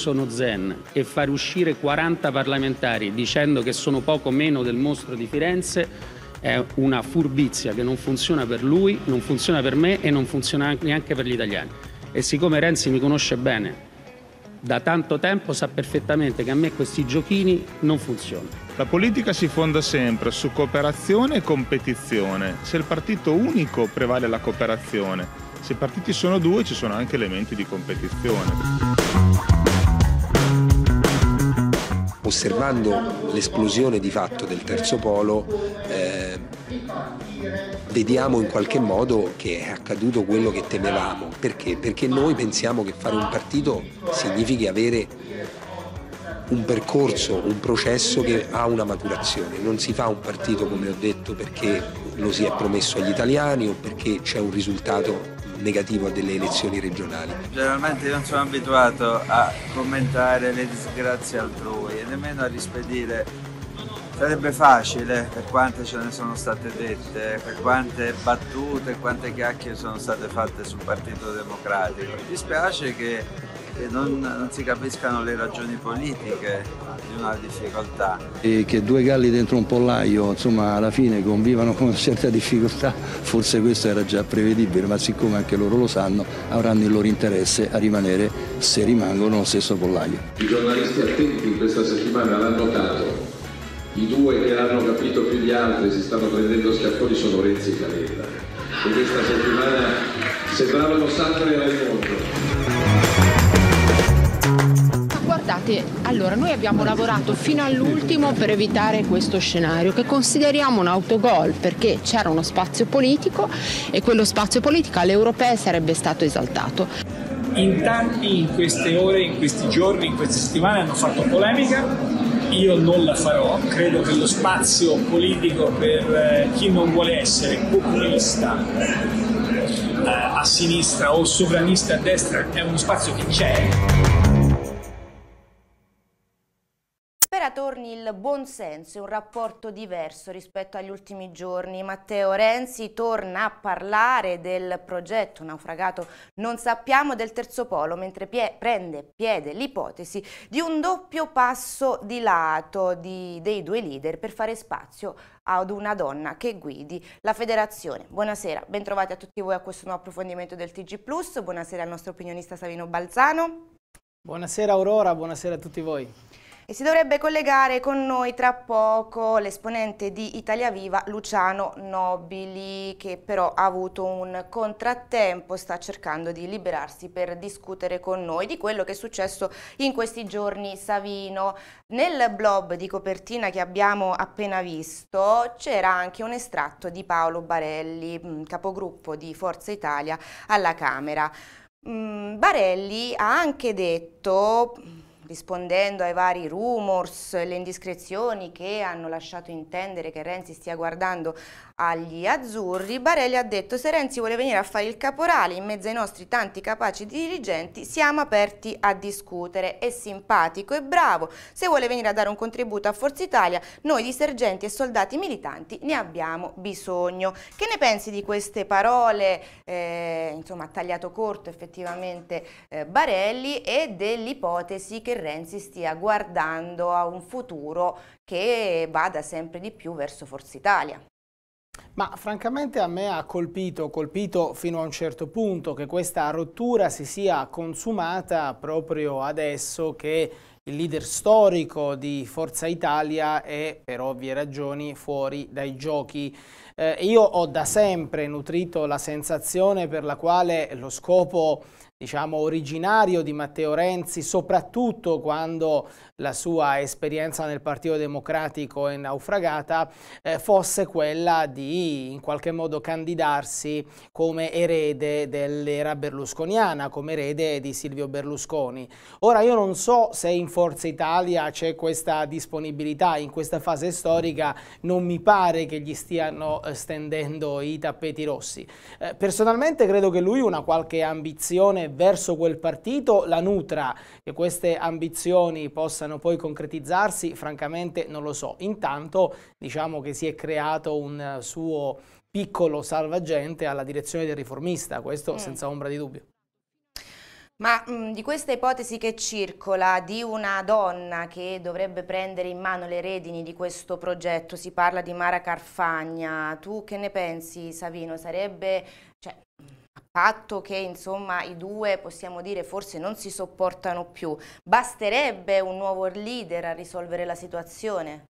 sono zen e far uscire 40 parlamentari dicendo che sono poco meno del mostro di Firenze è una furbizia che non funziona per lui, non funziona per me e non funziona neanche per gli italiani. E siccome Renzi mi conosce bene da tanto tempo sa perfettamente che a me questi giochini non funzionano. La politica si fonda sempre su cooperazione e competizione. Se il partito unico prevale la cooperazione, se i partiti sono due ci sono anche elementi di competizione osservando l'esplosione di fatto del terzo polo eh, vediamo in qualche modo che è accaduto quello che temevamo. Perché? Perché noi pensiamo che fare un partito significhi avere un percorso, un processo che ha una maturazione. Non si fa un partito, come ho detto, perché lo si è promesso agli italiani o perché c'è un risultato negativo delle elezioni regionali. Generalmente io non sono abituato a commentare le disgrazie altrui e nemmeno a rispedire Sarebbe facile, per quante ce ne sono state dette, per quante battute, quante chiacchiere sono state fatte sul Partito Democratico. Mi dispiace che che non, non, si capiscano le ragioni politiche di una difficoltà. E che due galli dentro un pollaio, insomma, alla fine convivano con una certa difficoltà, forse questo era già prevedibile, ma siccome anche loro lo sanno, avranno il loro interesse a rimanere, se rimangono, lo stesso pollaio. I giornalisti attenti questa settimana l'hanno notato. I due che hanno capito più di altri si stanno prendendo schiaffoni sono Renzi e Calenda. E questa settimana sembravano Sandro e Raimondo. Scusate, allora noi abbiamo lavorato fino all'ultimo per evitare questo scenario che consideriamo un autogol perché c'era uno spazio politico e quello spazio politico alle sarebbe stato esaltato. In tanti in queste ore, in questi giorni, in queste settimane hanno fatto polemica, io non la farò, credo che lo spazio politico per eh, chi non vuole essere populista eh, a sinistra o sovranista a destra è uno spazio che c'è. buon senso e un rapporto diverso rispetto agli ultimi giorni. Matteo Renzi torna a parlare del progetto naufragato Non sappiamo del terzo polo, mentre pie prende piede l'ipotesi di un doppio passo di lato di, dei due leader per fare spazio ad una donna che guidi la federazione. Buonasera, bentrovati a tutti voi a questo nuovo approfondimento del TG+, Plus. buonasera al nostro opinionista Savino Balzano. Buonasera Aurora, buonasera a tutti voi e si dovrebbe collegare con noi tra poco l'esponente di Italia Viva Luciano Nobili che però ha avuto un contrattempo, sta cercando di liberarsi per discutere con noi di quello che è successo in questi giorni Savino. Nel blob di copertina che abbiamo appena visto c'era anche un estratto di Paolo Barelli, mm, capogruppo di Forza Italia alla Camera. Mm, Barelli ha anche detto rispondendo ai vari rumors, le indiscrezioni che hanno lasciato intendere che Renzi stia guardando agli azzurri, Barelli ha detto se Renzi vuole venire a fare il caporale in mezzo ai nostri tanti capaci dirigenti siamo aperti a discutere, è simpatico e bravo, se vuole venire a dare un contributo a Forza Italia noi di sergenti e soldati militanti ne abbiamo bisogno. Che ne pensi di queste parole, eh, insomma ha tagliato corto effettivamente eh, Barelli e dell'ipotesi che Renzi stia guardando a un futuro che vada sempre di più verso Forza Italia? Ma francamente a me ha colpito, colpito fino a un certo punto che questa rottura si sia consumata proprio adesso che il leader storico di Forza Italia è per ovvie ragioni fuori dai giochi. Eh, io ho da sempre nutrito la sensazione per la quale lo scopo diciamo originario di Matteo Renzi, soprattutto quando la sua esperienza nel Partito Democratico è naufragata, eh, fosse quella di in qualche modo candidarsi come erede dell'era berlusconiana, come erede di Silvio Berlusconi. Ora io non so se in Forza Italia c'è questa disponibilità, in questa fase storica non mi pare che gli stiano eh, stendendo i tappeti rossi. Eh, personalmente credo che lui una qualche ambizione verso quel partito la nutra, che queste ambizioni possano possano poi concretizzarsi, francamente non lo so. Intanto diciamo che si è creato un eh, suo piccolo salvagente alla direzione del riformista, questo mm. senza ombra di dubbio. Ma mh, mm, di questa ipotesi che circola di una donna che dovrebbe prendere in mano le redini di questo progetto, si parla di Mara Carfagna, tu che ne pensi Savino? Sarebbe, cioè, fatto che insomma i due possiamo dire forse non si sopportano più, basterebbe un nuovo leader a risolvere la situazione?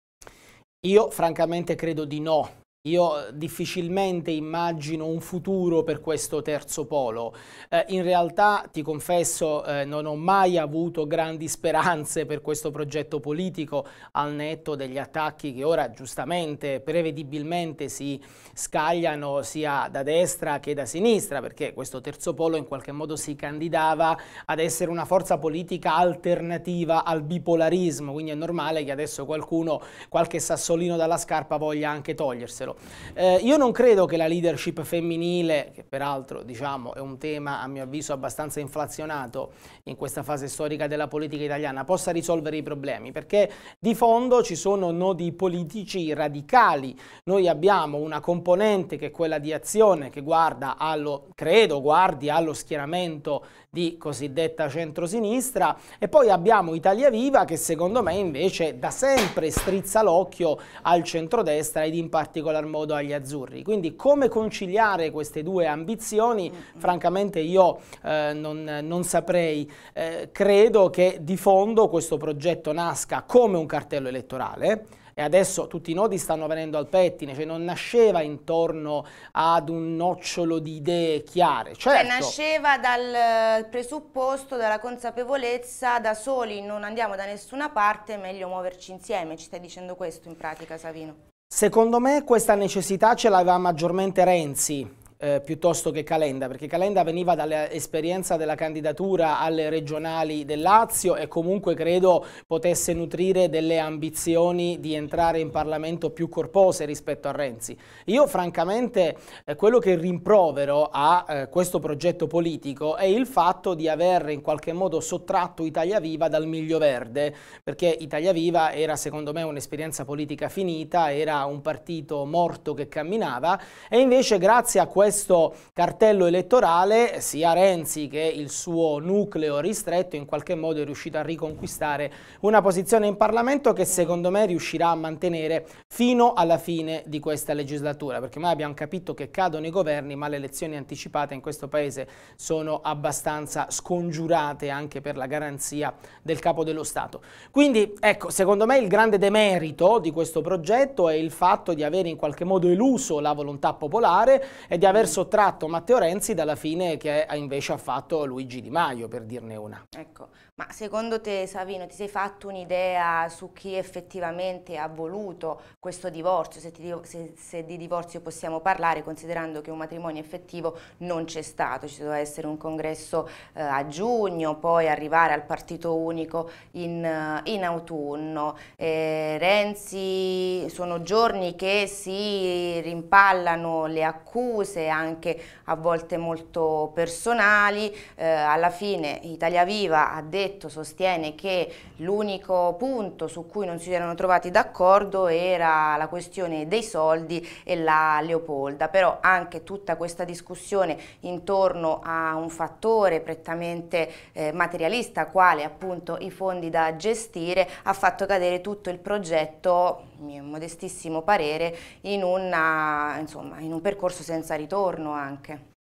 Io francamente credo di no, io difficilmente immagino un futuro per questo terzo polo. Eh, in realtà, ti confesso, eh, non ho mai avuto grandi speranze per questo progetto politico, al netto degli attacchi che ora giustamente, prevedibilmente si scagliano sia da destra che da sinistra, perché questo terzo polo in qualche modo si candidava ad essere una forza politica alternativa al bipolarismo, quindi è normale che adesso qualcuno qualche sassolino dalla scarpa voglia anche toglierselo. Eh, io non credo che la leadership femminile, che peraltro diciamo, è un tema a mio avviso abbastanza inflazionato in questa fase storica della politica italiana, possa risolvere i problemi, perché di fondo ci sono nodi politici radicali. Noi abbiamo una componente che è quella di azione, che guarda allo, credo, guardi allo schieramento di cosiddetta centrosinistra e poi abbiamo Italia Viva che secondo me invece da sempre strizza l'occhio al centrodestra ed in particolar particolar modo agli azzurri. Quindi come conciliare queste due ambizioni, mm, mm. francamente io eh, non, non, saprei. Eh, credo che di fondo questo progetto nasca come un cartello elettorale, e adesso tutti i nodi stanno venendo al pettine, cioè non nasceva intorno ad un nocciolo di idee chiare. Cioè, certo, cioè nasceva dal eh, presupposto, dalla consapevolezza, da soli non andiamo da nessuna parte, è meglio muoverci insieme, ci stai dicendo questo in pratica Savino? Secondo me questa necessità ce l'aveva maggiormente Renzi, eh, piuttosto che Calenda, perché Calenda veniva dall'esperienza della candidatura alle regionali del Lazio e comunque credo potesse nutrire delle ambizioni di entrare in Parlamento più corpose rispetto a Renzi. Io francamente eh, quello che rimprovero a eh, questo progetto politico è il fatto di aver in qualche modo sottratto Italia Viva dal miglio verde, perché Italia Viva era secondo me un'esperienza politica finita, era un partito morto che camminava e invece grazie a questo questo cartello elettorale sia Renzi che il suo nucleo ristretto in qualche modo è riuscito a riconquistare una posizione in Parlamento che secondo me riuscirà a mantenere fino alla fine di questa legislatura, perché noi abbiamo capito che cadono i governi, ma le elezioni anticipate in questo Paese sono abbastanza scongiurate anche per la garanzia del Capo dello Stato. Quindi, ecco, secondo me il grande demerito di questo progetto è il fatto di avere in qualche modo eluso la volontà popolare e di aver aver sottratto Matteo Renzi dalla fine che ha invece ha fatto Luigi Di Maio, per dirne una. Ecco, ma secondo te Savino ti sei fatto un'idea su chi effettivamente ha voluto questo divorzio, se, ti, se, se, di divorzio possiamo parlare considerando che un matrimonio effettivo non c'è stato, ci doveva essere un congresso eh, a giugno, poi arrivare al partito unico in, eh, in autunno, eh, Renzi sono giorni che si rimpallano le accuse anche a volte molto personali, eh, alla fine Italia Viva ha detto detto, sostiene che l'unico punto su cui non si erano trovati d'accordo era la questione dei soldi e la Leopolda, però anche tutta questa discussione intorno a un fattore prettamente eh, materialista, quale appunto i fondi da gestire, ha fatto cadere tutto il progetto, mio modestissimo parere, in, una, insomma, in un percorso senza ritorno anche.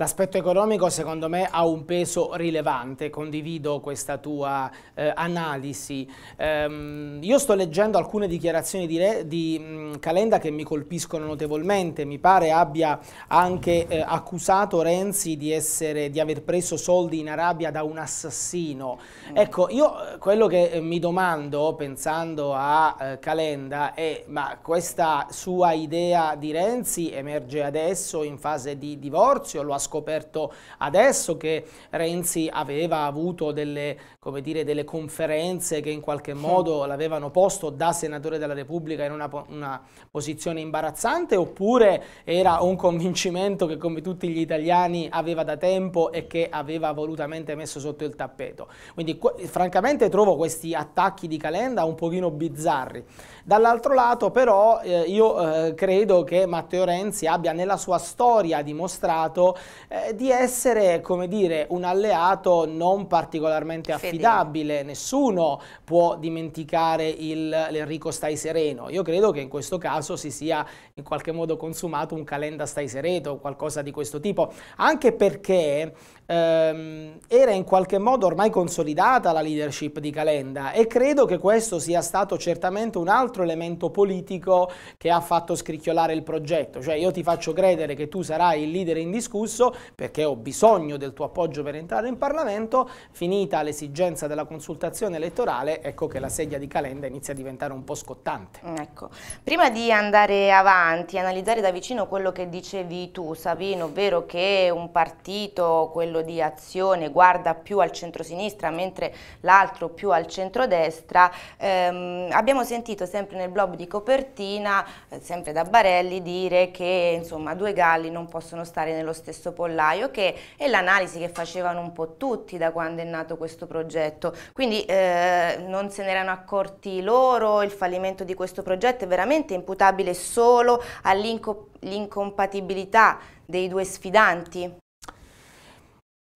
L'aspetto economico secondo me ha un peso rilevante, condivido questa tua eh, analisi. Ehm, io sto leggendo alcune dichiarazioni di, Re, di mh, mm, Calenda che mi colpiscono notevolmente, mi pare abbia anche eh, accusato Renzi di, essere, di, aver preso soldi in Arabia da un assassino. Mm. Ecco, io eh, quello che eh, mi domando pensando a eh, Calenda è ma questa sua idea di Renzi emerge adesso in fase di divorzio, lo ascolto? scoperto adesso che Renzi aveva avuto delle, dire, delle conferenze che in qualche mm. modo l'avevano posto da senatore della Repubblica in una, una posizione imbarazzante oppure era un convincimento che come tutti gli italiani aveva da tempo e che aveva volutamente messo sotto il tappeto. Quindi francamente trovo questi attacchi di Calenda un pochino bizzarri. Dall'altro lato però eh, io eh, credo che Matteo Renzi abbia nella sua storia dimostrato eh, di essere, come dire, un alleato non particolarmente affidabile. Fedele. Nessuno può dimenticare il, l'Enrico stai sereno. Io credo che in questo caso si sia in qualche modo consumato un calenda stai sereno, qualcosa di questo tipo. Anche perché ehm, era in qualche modo ormai consolidata la leadership di Calenda e credo che questo sia stato certamente un altro elemento politico che ha fatto scricchiolare il progetto, cioè io ti faccio credere che tu sarai il leader indiscusso perché ho bisogno del tuo appoggio per entrare in Parlamento, finita l'esigenza della consultazione elettorale, ecco che la sedia di Calenda inizia a diventare un po' scottante. Mm, ecco, prima di andare avanti, analizzare da vicino quello che dicevi tu Sabino, ovvero che un partito, quello quello di azione guarda più al centro-sinistra mentre l'altro più al centro-destra, ehm, abbiamo sentito sempre nel blog di copertina, eh, sempre da Barelli, dire che insomma due galli non possono stare nello stesso pollaio, che è l'analisi che facevano un po' tutti da quando è nato questo progetto. Quindi eh, non se ne erano accorti loro, il fallimento di questo progetto è veramente imputabile solo all'incompatibilità dei due sfidanti?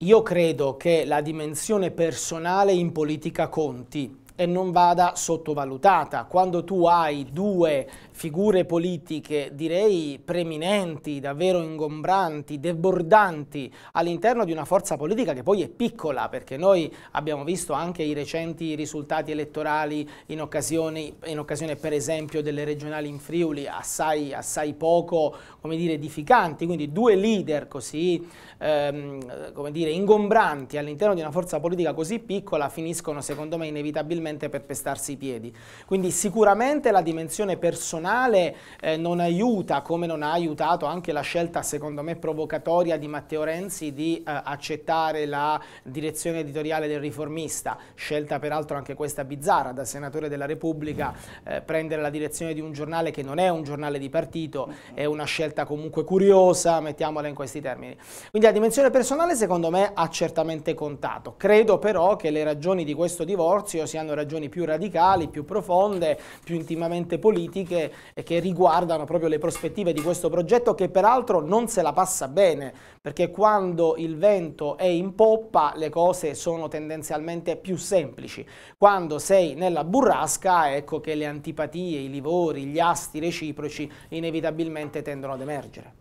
Io credo che la dimensione personale in politica conti, e non vada sottovalutata. Quando tu hai due figure politiche, direi preminenti, davvero ingombranti, debordanti all'interno di una forza politica che poi è piccola, perché noi abbiamo visto anche i recenti risultati elettorali in occasione, in occasione per esempio delle regionali in Friuli, assai, assai poco come dire, edificanti, quindi due leader così ehm, come dire, ingombranti all'interno di una forza politica così piccola finiscono secondo me inevitabilmente facilmente per pestarsi i piedi. Quindi sicuramente la dimensione personale eh, non aiuta, come non ha aiutato anche la scelta, secondo me, provocatoria di Matteo Renzi di eh, accettare la direzione editoriale del riformista, scelta peraltro anche questa bizzarra da senatore della Repubblica, eh, prendere la direzione di un giornale che non è un giornale di partito, è una scelta comunque curiosa, mettiamola in questi termini. Quindi la dimensione personale secondo me ha certamente contato. Credo però che le ragioni di questo divorzio siano ragioni più radicali, più profonde, più intimamente politiche che riguardano proprio le prospettive di questo progetto che peraltro non se la passa bene, perché quando il vento è in poppa le cose sono tendenzialmente più semplici. Quando sei nella burrasca, ecco che le antipatie, i livori, gli asti reciproci inevitabilmente tendono ad emergere.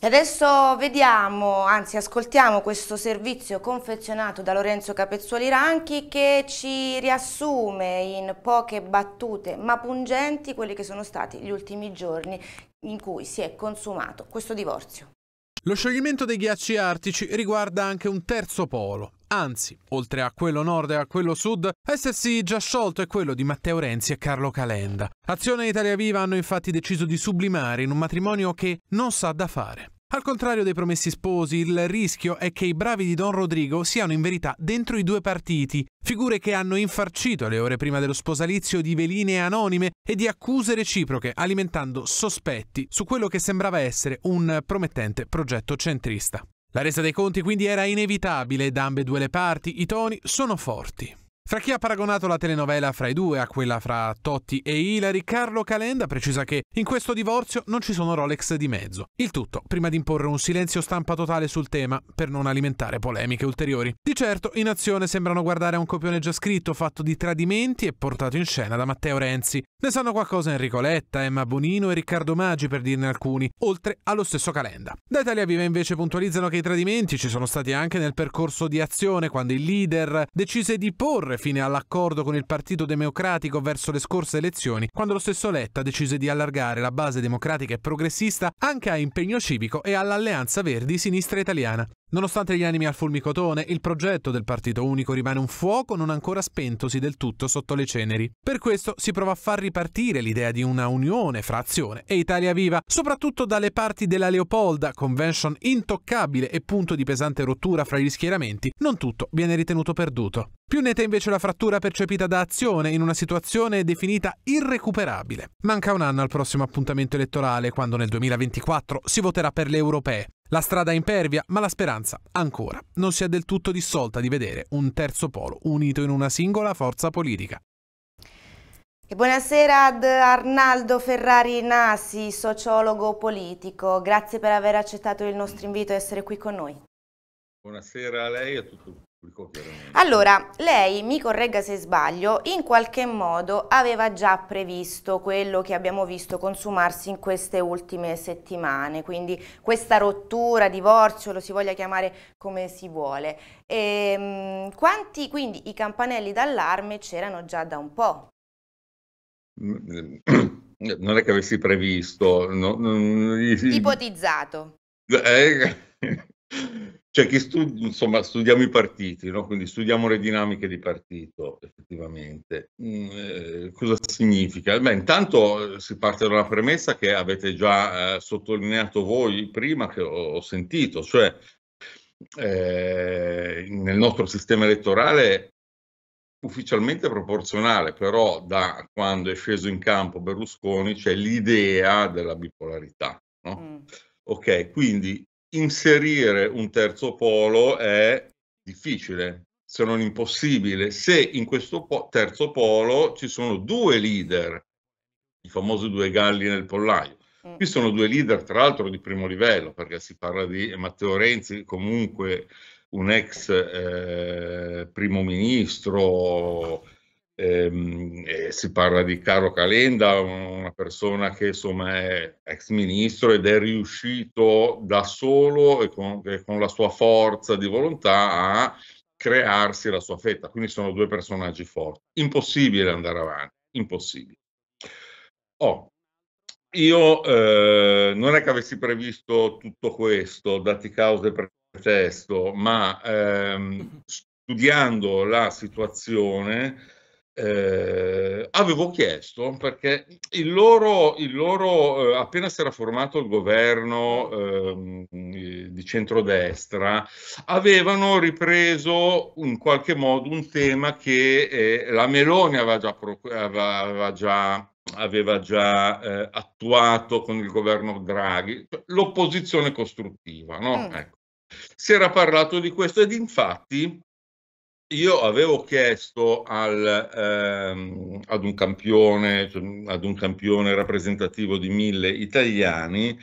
E adesso vediamo, anzi ascoltiamo questo servizio confezionato da Lorenzo Capezzuoli Ranchi che ci riassume in poche battute ma pungenti quelli che sono stati gli ultimi giorni in cui si è consumato questo divorzio. Lo scioglimento dei ghiacci artici riguarda anche un terzo polo, Anzi, oltre a quello nord e a quello sud, essersi già sciolto è quello di Matteo Renzi e Carlo Calenda. Azione e Italia Viva hanno infatti deciso di sublimare in un matrimonio che non sa da fare. Al contrario dei promessi sposi, il rischio è che i bravi di Don Rodrigo siano in verità dentro i due partiti, figure che hanno infarcito le ore prima dello sposalizio di veline anonime e di accuse reciproche, alimentando sospetti su quello che sembrava essere un promettente progetto centrista. La resa dei conti quindi era inevitabile, da ambedue le parti i toni sono forti. Fra chi ha paragonato la telenovela fra i due a quella fra Totti e Hilary, Carlo Calenda precisa che in questo divorzio non ci sono Rolex di mezzo. Il tutto prima di imporre un silenzio stampa totale sul tema per non alimentare polemiche ulteriori. Di certo, in azione sembrano guardare a un copione già scritto fatto di tradimenti e portato in scena da Matteo Renzi, ne sanno qualcosa Enrico Letta, Emma Bonino e Riccardo Maggi per dirne alcuni, oltre allo stesso Calenda. Da Italia Viva invece puntualizzano che i tradimenti ci sono stati anche nel percorso di azione quando il leader decise di porre fine all'accordo con il Partito Democratico verso le scorse elezioni, quando lo stesso Letta decise di allargare la base democratica e progressista anche a Impegno Civico e all'Alleanza Verdi Sinistra Italiana. Nonostante gli animi al fulmicotone, il progetto del partito unico rimane un fuoco non ancora spentosi del tutto sotto le ceneri. Per questo si prova a far ripartire l'idea di una unione fra Azione e Italia Viva, soprattutto dalle parti della Leopolda, convention intoccabile e punto di pesante rottura fra gli schieramenti, non tutto viene ritenuto perduto. Più netta invece la frattura percepita da Azione in una situazione definita irrecuperabile. Manca un anno al prossimo appuntamento elettorale, quando nel 2024 si voterà per le europee. La strada è impervia, ma la speranza ancora non si è del tutto dissolta di vedere un terzo polo unito in una singola forza politica. E buonasera ad Arnaldo Ferrari Nasi, sociologo politico. Grazie per aver accettato il nostro invito e essere qui con noi. Buonasera a lei e a tutto il pubblico. Allora, lei, mi corregga se sbaglio, in qualche modo aveva già previsto quello che abbiamo visto consumarsi in queste ultime settimane, quindi questa rottura, divorzio, lo si voglia chiamare come si vuole. E, ehm, quanti quindi i campanelli d'allarme c'erano già da un po'? Mm, non è che avessi previsto. No, no, Ipotizzato. Eh, cioè che studi, insomma, studiamo i partiti, no? quindi studiamo le dinamiche di partito effettivamente. Mm, eh, cosa significa? Beh, intanto eh, si parte da una premessa che avete già eh, sottolineato voi prima che ho, ho sentito, cioè eh, nel nostro sistema elettorale ufficialmente proporzionale, però da quando è sceso in campo Berlusconi c'è l'idea della bipolarità. No? Mm. Ok, quindi inserire un terzo polo è difficile, se non impossibile, se in questo po- terzo polo ci sono due leader, i famosi due galli nel pollaio. Mm. Qui sono due leader, tra l'altro, di primo livello, perché si parla di Matteo Renzi, comunque un ex eh, primo ministro, ehm, si parla di Carlo Calenda, una persona che insomma è ex ministro ed è riuscito da solo e con, e con la sua forza di volontà a crearsi la sua fetta. Quindi sono due personaggi forti. Impossibile andare avanti, impossibile. Oh, io eh, non è che avessi previsto tutto questo, dati cause per testo, ma ehm, studiando la situazione eh, avevo chiesto perché il loro, il loro eh, appena si era formato il governo eh, di centrodestra, avevano ripreso in qualche modo un tema che eh, la Meloni aveva già, aveva già, aveva già eh, attuato con il governo Draghi, l'opposizione costruttiva. No? Mm. Ecco. Si era parlato di questo ed infatti io avevo chiesto al, ehm, ad, un campione, ad, un campione, rappresentativo di mille italiani,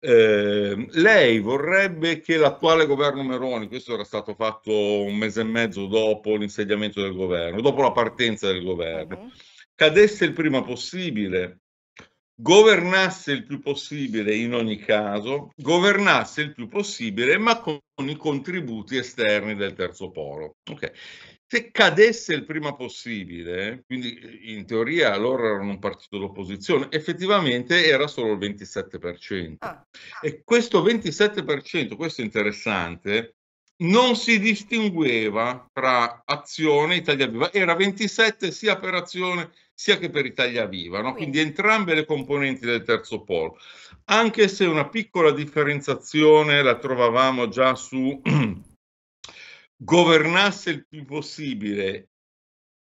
eh, lei vorrebbe che l'attuale governo Meroni, questo era stato fatto un mese e mezzo dopo l'insediamento del governo, dopo la partenza del governo, uh-huh. cadesse il prima possibile governasse il più possibile in ogni caso, governasse il più possibile ma con i contributi esterni del terzo polo. Okay. Se cadesse il prima possibile, quindi eh, in teoria loro erano un partito d'opposizione, effettivamente era solo il 27%. Ah, ah. E questo 27%, questo è interessante, non si distingueva tra azione e Italia Viva, era 27 sia per azione sia che per Italia Viva, no? quindi entrambe le componenti del terzo polo, anche se una piccola differenziazione la trovavamo già su governasse il più possibile,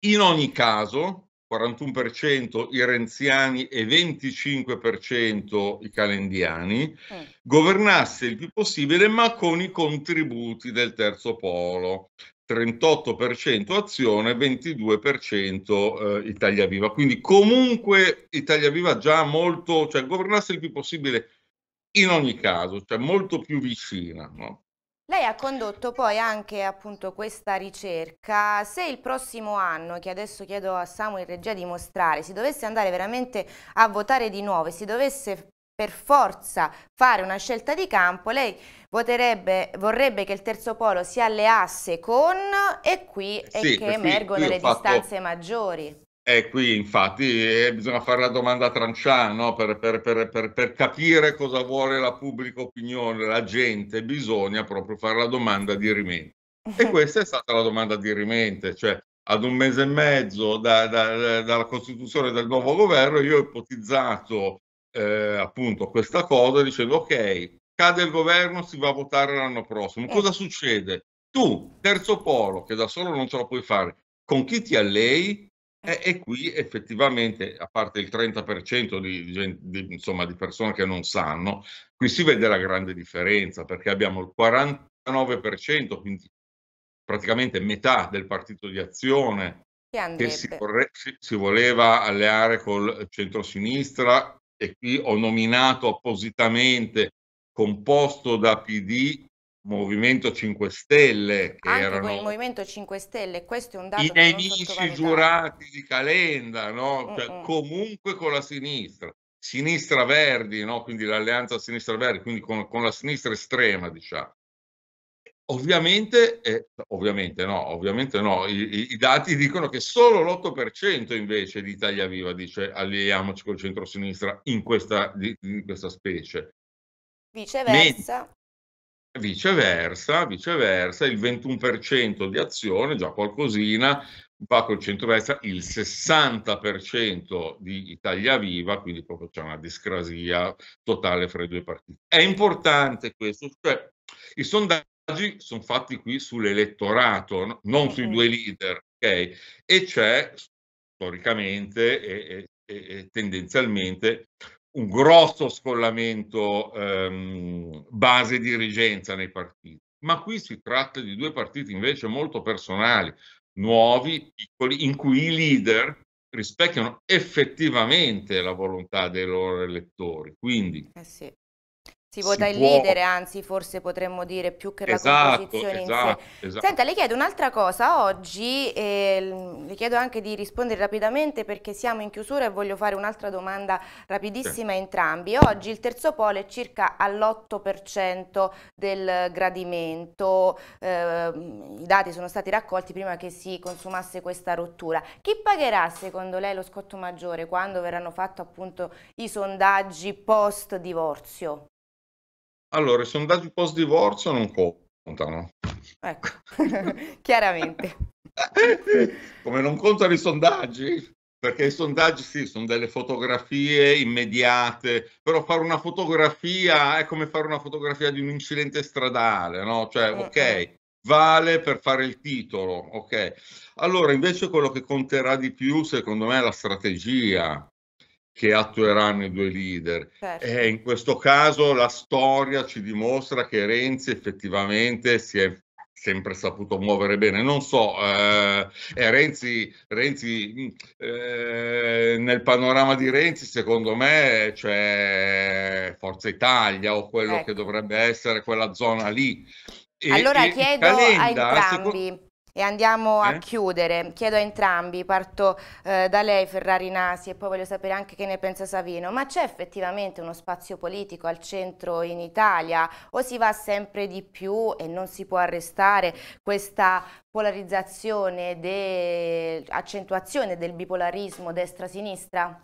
in ogni caso, 41% i renziani e 25% i calendiani, mm. governasse il più possibile ma con i contributi del terzo polo. 38% azione, 22% eh, Italia Viva. Quindi comunque Italia Viva già molto, cioè governasse il più possibile in ogni caso, cioè molto più vicina. No? Lei ha condotto poi anche appunto questa ricerca, se il prossimo anno, che adesso chiedo a Samuel Regia di mostrare, si dovesse andare veramente a votare di nuovo e si dovesse per forza fare una scelta di campo, lei voterebbe, vorrebbe che il terzo polo si alleasse con e qui eh sì, è che eh emergono qui le fatto, distanze maggiori. E eh, qui infatti eh, bisogna fare la domanda tranciana no? per, per, per, per, capire cosa vuole la pubblica opinione, la gente, bisogna proprio fare la domanda di rimente. E questa è stata la domanda di rimente, cioè ad un mese e mezzo da, da, da, dalla costituzione del nuovo governo io ho ipotizzato eh, appunto questa cosa dicendo ok, cade il governo, si va a votare l'anno prossimo. Eh. Cosa succede? Tu, terzo polo, che da solo non ce la puoi fare, con chi ti allei? E, eh. e qui effettivamente, a parte il 30% di, di, insomma, di persone che non sanno, qui si vede la grande differenza perché abbiamo il 49%, quindi praticamente metà del partito di azione che, si, vorre- si, si voleva alleare col centrosinistra e qui ho nominato appositamente composto da PD Movimento 5 Stelle che Anche erano il Movimento 5 Stelle, questo è un dato i nemici giurati di Calenda, no? Mm, cioè, mm. comunque con la sinistra, sinistra Verdi, no? Quindi l'alleanza sinistra Verdi, quindi con, con la sinistra estrema, diciamo. Ovviamente, eh, ovviamente no, ovviamente no. I, I, dati dicono che solo l'8% invece di Italia Viva dice alleiamoci col centro-sinistra in questa, in questa specie. Viceversa. Men- viceversa, viceversa, il 21% di azione, già qualcosina, va col centro-destra, il 60% di Italia Viva, quindi proprio c'è una discrasia totale fra i due partiti. È importante questo, cioè i sondaggi sono fatti qui sull'elettorato, non sui due leader, okay? E c'è storicamente e, e, e tendenzialmente un grosso scollamento ehm, base dirigenza nei partiti. Ma qui si tratta di due partiti invece molto personali, nuovi, piccoli, in cui i leader rispecchiano effettivamente la volontà dei loro elettori. Quindi eh sì. Si vota si il può... leader, anzi forse potremmo dire più che la esatto, composizione esatto, in sé. Esatto, esatto. Senta, le chiedo un'altra cosa, oggi eh, le chiedo anche di rispondere rapidamente perché siamo in chiusura e voglio fare un'altra domanda rapidissima a entrambi. Oggi il terzo polo è circa all'8% del gradimento, eh, i dati sono stati raccolti prima che si consumasse questa rottura. Chi pagherà secondo lei lo scotto maggiore quando verranno fatti appunto i sondaggi post divorzio? Allora, i sondaggi post divorzio non contano. Ecco, chiaramente. Come non contano i sondaggi? Perché i sondaggi sì, sono delle fotografie immediate, però fare una fotografia è come fare una fotografia di un incidente stradale, no? Cioè, eh, ok, eh. vale per fare il titolo, ok. Allora, invece quello che conterà di più, secondo me, è la strategia che attueranno i due leader. Certo. Eh, in questo caso la storia ci dimostra che Renzi effettivamente si è sempre saputo muovere bene. Non so, eh, eh, Renzi, Renzi mm, eh, nel panorama di Renzi, secondo me c'è Forza Italia o quello ecco. che dovrebbe essere quella zona lì. E, allora e chiedo Calenda, a entrambi. Secondo e andiamo eh? a chiudere. Chiedo a entrambi, parto eh, da lei Ferrari Nasi e poi voglio sapere anche che ne pensa Savino, ma c'è effettivamente uno spazio politico al centro in Italia o si va sempre di più e non si può arrestare questa polarizzazione, de... accentuazione del bipolarismo destra-sinistra?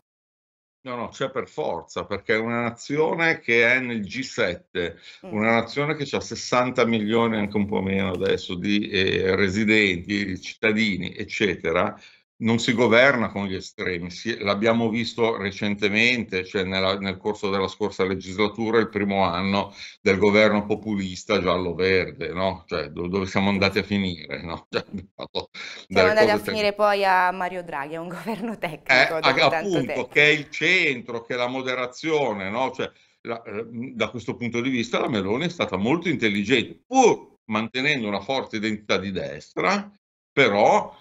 No, no, c'è per forza, perché è una nazione che è nel G7, mm. una nazione che ha 60 milioni, anche un po' meno adesso, di eh, residenti, cittadini, eccetera, non si governa con gli estremi, l'abbiamo visto recentemente, cioè nella, nel corso della scorsa legislatura, il primo anno del governo populista giallo-verde, no? cioè, do, dove siamo andati a finire. No? Cioè, siamo andati a finire poi a Mario Draghi, a un governo tecnico. Eh, appunto, che è il centro, che è la moderazione. No? Cioè, la, eh, da questo punto di vista la Meloni è stata molto intelligente, pur mantenendo una forte identità di destra, però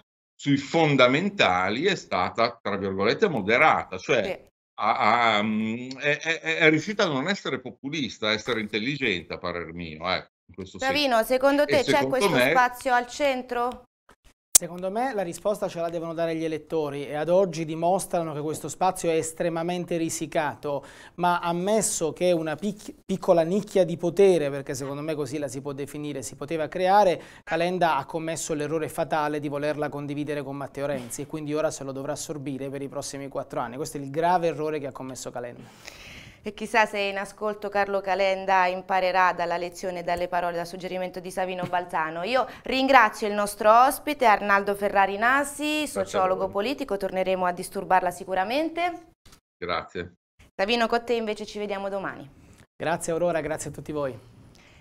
sui fondamentali è stata, tra virgolette, moderata, cioè sì. a, a, mm, è, è, è, riuscita a non essere populista, a essere intelligente, a parer mio. Ecco, eh, Savino, secondo te e c'è questo me... spazio al centro? Secondo me la risposta ce la devono dare gli elettori e ad oggi dimostrano che questo spazio è estremamente risicato, ma ammesso che una pic piccola nicchia di potere, perché secondo me così la si può definire, si poteva creare, Calenda ha commesso l'errore fatale di volerla condividere con Matteo Renzi e quindi ora se lo dovrà assorbire per i prossimi quattro anni. Questo è il grave errore che ha commesso Calenda. E chissà se in ascolto Carlo Calenda imparerà dalla lezione e dalle parole, da suggerimento di Savino Balzano. Io ringrazio il nostro ospite Arnaldo Ferrari Nassi, sociologo politico, torneremo a disturbarla sicuramente. Grazie. Savino con te invece ci vediamo domani. Grazie Aurora, grazie a tutti voi.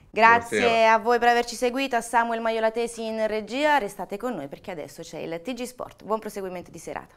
Grazie Buonasera. a voi per averci seguito, a Samuel Maiolatesi in regia, restate con noi perché adesso c'è il TG Sport. Buon proseguimento di serata.